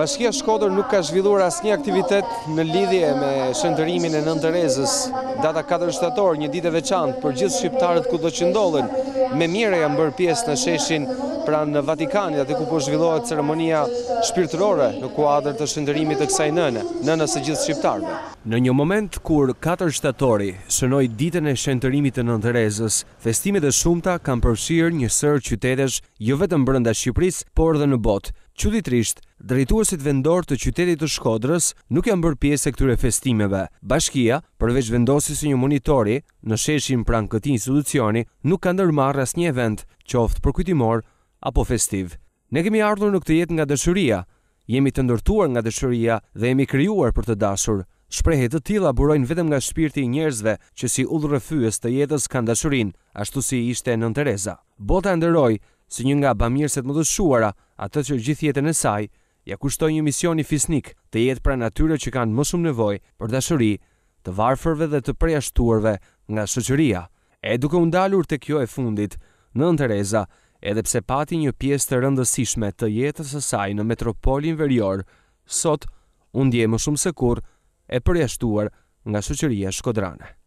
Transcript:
Bashkia Shkodër nuk ka zhvilluar asnjë aktivitet në lidhje me shëndërimin e nëndërezës. Data 4 shtator, një ditë e veçantë për gjithë shqiptarët ku do që ndollën, me mire janë bërë pjesë në sheshin pranë në Vatikani, dhe ku po zhvillohet ceremonia shpirtërore në kuadrë të shëndërimit të kësaj nëne, në së gjithë shqiptarëve. Në një moment kur 4 shtatori shënoj ditën e shëndërimit të nëndërezës, festimit e shumta kam përshirë një sërë qytetesh, jo vetëm brënda Shqipëris, por dhe në botë. Quditrisht, drejtuesit vendor të qytetit të Shkodrës nuk janë bërë pjesë e këtyre festimeve. Bashkia, përveç vendosjes së një monitori në sheshin pranë këtij institucioni, nuk ka ndërmarrë asnjë event, qoftë për kujtimor apo festiv. Ne kemi ardhur në këtë jetë nga dëshuria, jemi të ndërtuar nga dëshuria dhe jemi krijuar për të dashur. Shprehet të tilla burojnë vetëm nga shpirti i njerëzve që si udhërrëfyes të jetës kanë dashurin, ashtu si ishte Nën Tereza. Bota nderoj si një nga bamirëset më të shuara atë që gjithë jetën e saj ja kushtoj një mision i fisnik të jetë pra natyre që kanë shumë nevoj për dashëri të varfërve dhe të preashtuarve nga shëqëria. E duke undalur të kjo e fundit, në Tereza, edhe pse pati një pjesë të rëndësishme të jetës e saj në metropolin verjor, sot undje më shumë se kur e përjashtuar nga shëqëria shkodrane.